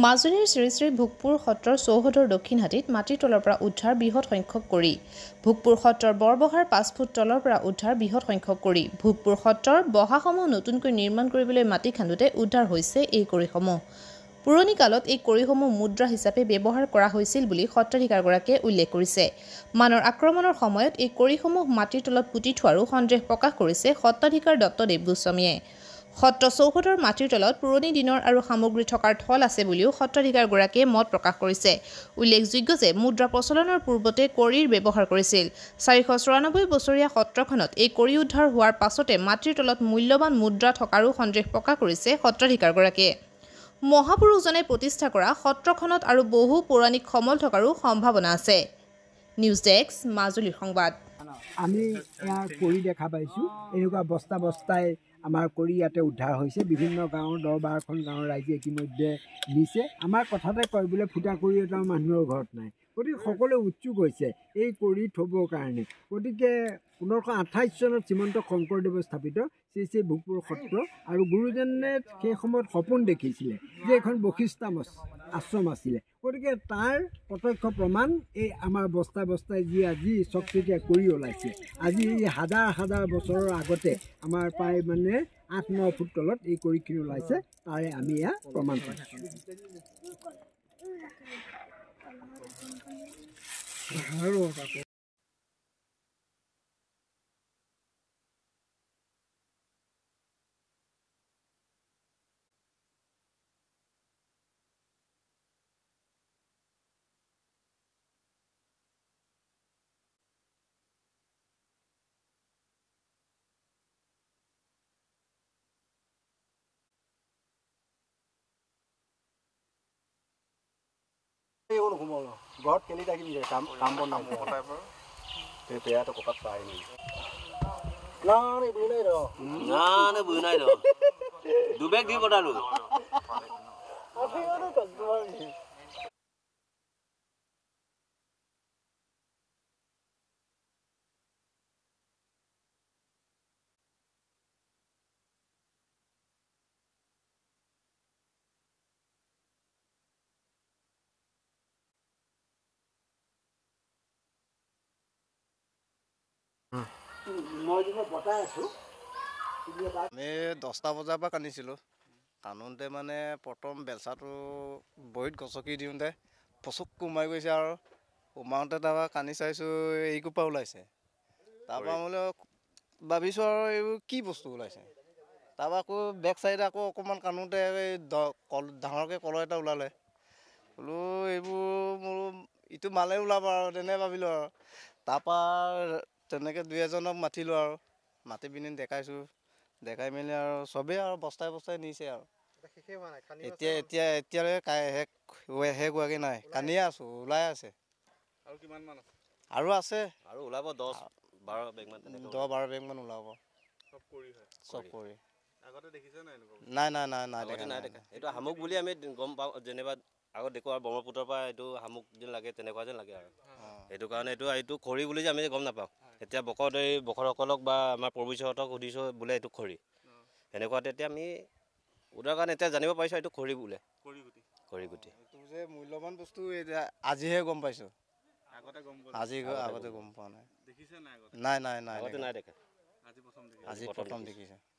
মাজুলীৰ শ্ৰী শ্ৰী ভোগপুৰ সত্ৰৰ চৌহদৰ দক্ষিণ হাতীত মাটিৰ তলৰ পৰা উদ্ধাৰ বৃহৎ সংখ্যক কৰি ভোগপুৰ সত্ৰৰ বৰবহাৰ পাঁচ ফুট তলৰ পৰা উদ্ধাৰ বৃহৎ সংখ্যক কৰি ভোগপুৰ সত্ৰৰ বহাসমূহ নতুনকৈ নিৰ্মাণ কৰিবলৈ মাটি খান্দোতে উদ্ধাৰ হৈছে এই কৰিসমূহ পুৰণি কালত এই কৰিসমূহ মুদ্ৰা হিচাপে ব্যৱহাৰ কৰা হৈছিল বুলি সত্ৰাধিকাৰগৰাকীয়ে উল্লেখ কৰিছে মানৰ আক্ৰমণৰ সময়ত এই কৰিসমূহ মাটিৰ তলত পুতি থোৱাৰো সন্দেহ প্ৰকাশ কৰিছে সত্ৰাধিকাৰ দত্তদেৱ গোস্বামীয়ে সত্ৰ চৌহদৰ মাটিৰ তলত পুৰণি দিনৰ আৰু সামগ্ৰী থকাৰ থল আছে বুলিও সত্ৰাধিকাৰগৰাকীয়ে মত প্ৰকাশ কৰিছে উল্লেখযোগ্য যে মুদ্ৰা প্ৰচলনৰ পূৰ্বতে কৰিৰ ব্যৱহাৰ কৰিছিল চাৰিশ চৌৰানব্বৈ বছৰীয়া সত্ৰখনত এই কৰি উদ্ধাৰ হোৱাৰ পাছতে মাটিৰ তলত মূল্যৱান মুদ্ৰা থকাৰো সন্দেহ প্ৰকাশ কৰিছে সত্ৰাধিকাৰগৰাকীয়ে মহাপুৰুষজনে প্ৰতিষ্ঠা কৰা সত্ৰখনত আৰু বহু পৌৰাণিক সমল থকাৰো সম্ভাৱনা আছে নিউজ ডেস্ক মাজুলীৰ সংবাদ আমি এয়া কৰি দেখা পাইছোঁ এনেকুৱা বস্তা বস্তাই আমাৰ কৰি ইয়াতে উদ্ধাৰ হৈছে বিভিন্ন গাঁৱৰ দহ বাৰখন গাঁৱৰ ৰাইজে ইতিমধ্যে নিছে আমাৰ কথাতে কয় বোলে ফুটা কৰি এটা মানুহৰ ঘৰত নাই গতিকে সকলোৱে উৎসুক হৈছে এই কৰি থ'বৰ কাৰণে গতিকে পোন্ধৰশ আঠাইছ চনত শ্ৰীমন্ত শংকৰদেৱে স্থাপিত শ্ৰী শ্ৰী ভোগপুৰ সত্ৰ আৰু গুৰুজনে সেই সময়ত সপোন দেখিছিলে যে এখন বশিষ্ঠা আশ্ৰম আছিলে গতিকে তাৰ প্ৰত্যক্ষ প্ৰমাণ এই আমাৰ বস্তাই বস্তাই যি আজি চকচকীয়া কৰি ওলাইছে আজি হাজাৰ হাজাৰ বছৰৰ আগতে আমাৰ প্ৰায় মানে আঠ ন ফুট তলত এই কৰিখিনি ওলাইছে তাৰে আমি এয়া প্ৰমাণ পাইছোঁ আৰু ঘৰত কেলি থাকি নিদিয়ে কাম কাম বন নাম বেয়াটো ককাত পাই নি দুবেগ দি পঠালো আমি দহটা বজাৰ পৰা কান্দিছিলোঁ কান্দোতে মানে প্ৰথম বেলচাটো বহীত গচকি দিওঁতে পচক কোমাই গৈছে আৰু সোমাওঁতে তাৰপৰা কান্দি চাইছোঁ এইকোপা ওলাইছে তাৰপৰা বোলে ভাবিছোঁ আৰু এইবোৰ কি বস্তু ওলাইছে তাৰপৰা আকৌ বেক চাইডে আকৌ অকণমান কান্দোতে এই কল ডাঙৰকৈ কলহ এটা ওলালে বোলো এইবোৰ মোৰ ইটো মালে ওলাব আৰু তেনে ভাবিলোঁ আৰু তাৰপৰা তেনেকৈ দুই এজনক মাতিলোঁ আৰু মাতি পিনি দেখাইছোঁ দেখাই মেলি আৰু চবেই আৰু বস্তাই বস্তাই নিছে আৰু এতিয়া এতিয়া এতিয়ালৈকে শেষ শেষ হোৱাগৈ নাই কান্দিয়ে আছোঁ ওলাই আছে আৰু আছে আৰু দহ বাৰ বেগমান ওলাব চব কৰি নাই নাই নাই নাই দেখা নাই দেখা এইটো শামুক বুলি আমি গম পাওঁ যেনিবা আগত দেখোঁ আৰু ব্ৰহ্মপুত্ৰৰ পৰা এইটো শামুক যেন লাগে তেনেকুৱা যেন লাগে আৰু সেইটো কাৰণে এইটো এইটো খৰি বুলি যে আমি গম নাপাওঁ এতিয়া বকৰদেৱী বকৰসকলক বা আমাৰ প্ৰভুজীহঁতক সুধিছোঁ বোলে এইটো খৰি এনেকুৱাতে এতিয়া আমি উদাৰ কাৰণে এতিয়া জানিব পাৰিছোঁ এইটো খৰি বোলে খৰি গুটি মূল্যৱান বস্তু আজিহে গম পাইছোঁ আজি আগতে গম পোৱা নাই নাই নাই নাই নাই দেখা আজি প্ৰথম দেখিছে